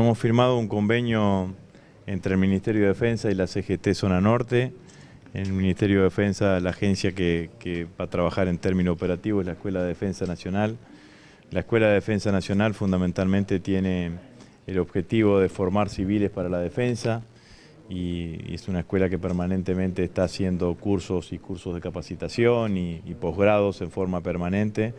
Hemos firmado un convenio entre el Ministerio de Defensa y la CGT Zona Norte. En el Ministerio de Defensa, la agencia que, va a trabajar en términos operativos es la Escuela de Defensa Nacional. La Escuela de Defensa Nacional fundamentalmente tiene el objetivo de formar civiles para la defensa y, es una escuela que permanentemente está haciendo cursos y cursos de capacitación y, posgrados en forma permanente.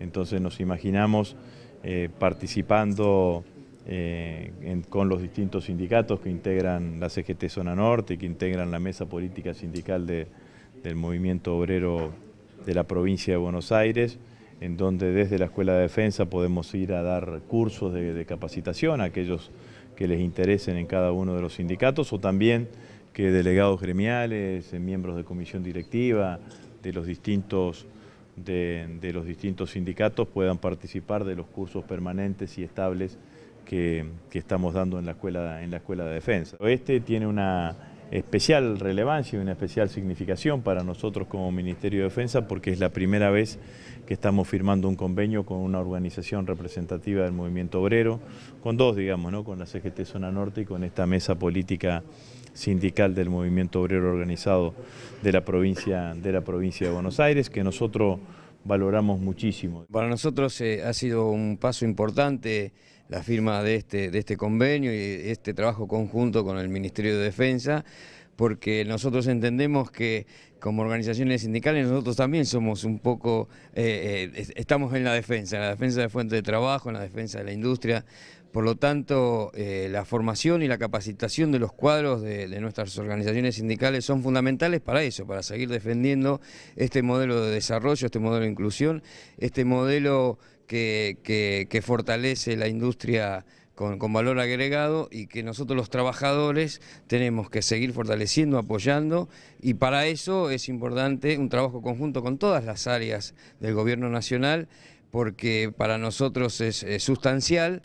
Entonces nos imaginamos eh, participando eh, con los distintos sindicatos que integran la CGT Zona Norte y que integran la Mesa Política Sindical del Movimiento Obrero de la provincia de Buenos Aires, en donde desde la Escuela de Defensa podemos ir a dar cursos de, capacitación a aquellos que les interesen en cada uno de los sindicatos o también que delegados gremiales, eh, miembros de comisión directiva, de los distintos de, los distintos sindicatos puedan participar de los cursos permanentes y estables que, estamos dando en la, escuela, en la Escuela de Defensa. Este tiene una especial relevancia y una especial significación para nosotros como Ministerio de Defensa porque es la primera vez que estamos firmando un convenio con una organización representativa del movimiento obrero, con dos, digamos, ¿no? con la CGT Zona Norte y con esta mesa política sindical del movimiento obrero organizado de la provincia de, la provincia de Buenos Aires, que nosotros valoramos muchísimo. Para nosotros eh, ha sido un paso importante la firma de este, de este convenio y este trabajo conjunto con el Ministerio de Defensa, porque nosotros entendemos que como organizaciones sindicales nosotros también somos un poco, eh, eh, estamos en la defensa, en la defensa de fuentes de trabajo, en la defensa de la industria, por lo tanto eh, la formación y la capacitación de los cuadros de, nuestras organizaciones sindicales son fundamentales para eso, para seguir defendiendo este modelo de desarrollo, este modelo de inclusión, este modelo que fortalece la industria con, valor agregado y que nosotros los trabajadores tenemos que seguir fortaleciendo, apoyando y para eso es importante un trabajo conjunto con todas las áreas del gobierno nacional porque para nosotros es, es sustancial.